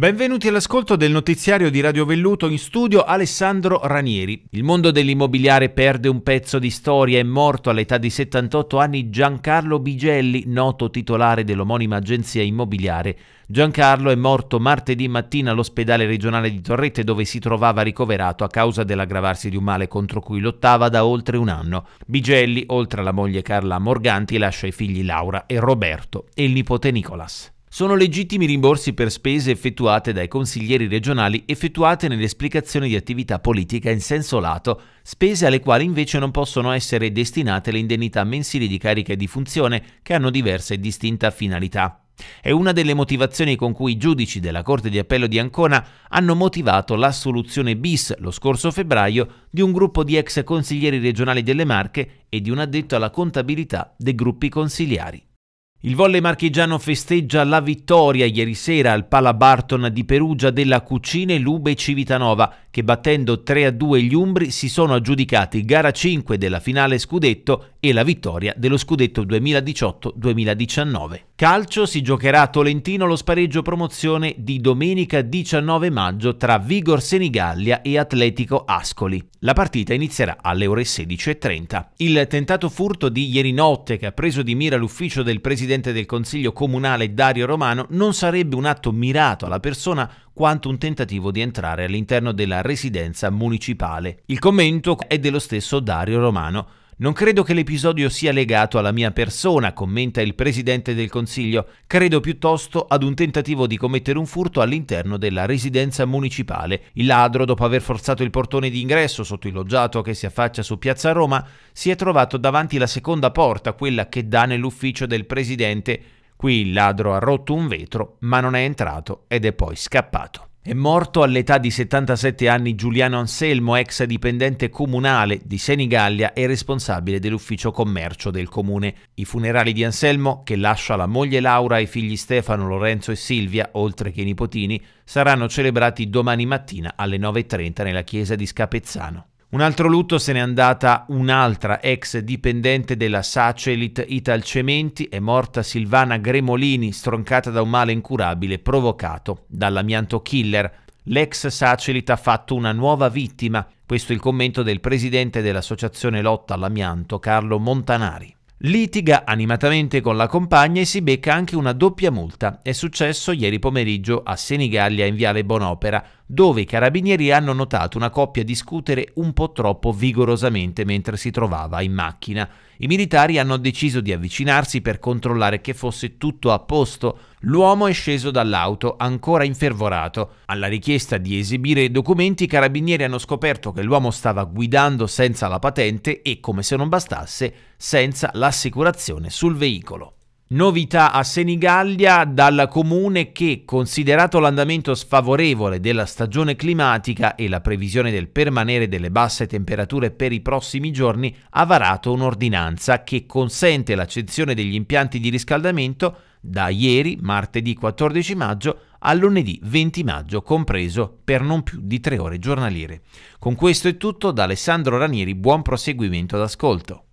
Benvenuti all'ascolto del notiziario di Radio Velluto in studio Alessandro Ranieri. Il mondo dell'immobiliare perde un pezzo di storia. È morto all'età di 78 anni Giancarlo Bigelli, noto titolare dell'omonima agenzia immobiliare. Giancarlo è morto martedì mattina all'ospedale regionale di Torrette dove si trovava ricoverato a causa dell'aggravarsi di un male contro cui lottava da oltre un anno. Bigelli, oltre alla moglie Carla Morganti, lascia i figli Laura e Roberto e il nipote Nicolas. Sono legittimi rimborsi per spese effettuate dai consiglieri regionali effettuate nell'esplicazione di attività politica in senso lato, spese alle quali invece non possono essere destinate le indennità mensili di carica e di funzione che hanno diversa e distinta finalità. È una delle motivazioni con cui i giudici della Corte di Appello di Ancona hanno motivato l'assoluzione bis lo scorso febbraio di un gruppo di ex consiglieri regionali delle Marche e di un addetto alla contabilità dei gruppi consigliari. Il volley marchigiano festeggia la vittoria ieri sera al Pala Barton di Perugia della Cucine Lube Civitanova che battendo 3-2 gli Umbri si sono aggiudicati gara 5 della finale scudetto e la vittoria dello scudetto 2018-2019. Calcio si giocherà a Tolentino lo spareggio promozione di domenica 19 maggio tra Vigor Senigallia e Atletico Ascoli. La partita inizierà alle ore 16.30. Il tentato furto di ieri notte che ha preso di mira l'ufficio del presidente del Consiglio Comunale Dario Romano non sarebbe un atto mirato alla persona quanto un tentativo di entrare all'interno della residenza municipale. Il commento è dello stesso Dario Romano. Non credo che l'episodio sia legato alla mia persona, commenta il Presidente del Consiglio, credo piuttosto ad un tentativo di commettere un furto all'interno della residenza municipale. Il ladro, dopo aver forzato il portone di ingresso sotto il loggiato che si affaccia su Piazza Roma, si è trovato davanti la seconda porta, quella che dà nell'ufficio del Presidente, Qui il ladro ha rotto un vetro, ma non è entrato ed è poi scappato. È morto all'età di 77 anni Giuliano Anselmo, ex dipendente comunale di Senigallia e responsabile dell'ufficio commercio del comune. I funerali di Anselmo, che lascia la moglie Laura e i figli Stefano, Lorenzo e Silvia, oltre che i nipotini, saranno celebrati domani mattina alle 9.30 nella chiesa di Scapezzano. Un altro lutto se n'è andata un'altra ex dipendente della Sacelit Italcementi, è morta Silvana Gremolini, stroncata da un male incurabile provocato dall'amianto killer. L'ex Sacelit ha fatto una nuova vittima, questo è il commento del presidente dell'associazione Lotta all'amianto Carlo Montanari. Litiga animatamente con la compagna e si becca anche una doppia multa. È successo ieri pomeriggio a Senigallia in Viale Bonopera dove i carabinieri hanno notato una coppia discutere un po' troppo vigorosamente mentre si trovava in macchina. I militari hanno deciso di avvicinarsi per controllare che fosse tutto a posto. L'uomo è sceso dall'auto, ancora infervorato. Alla richiesta di esibire i documenti, i carabinieri hanno scoperto che l'uomo stava guidando senza la patente e, come se non bastasse, senza l'assicurazione sul veicolo. Novità a Senigallia dal comune che, considerato l'andamento sfavorevole della stagione climatica e la previsione del permanere delle basse temperature per i prossimi giorni, ha varato un'ordinanza che consente l'accensione degli impianti di riscaldamento da ieri, martedì 14 maggio, a lunedì 20 maggio compreso per non più di tre ore giornaliere. Con questo è tutto da Alessandro Ranieri, buon proseguimento d'ascolto.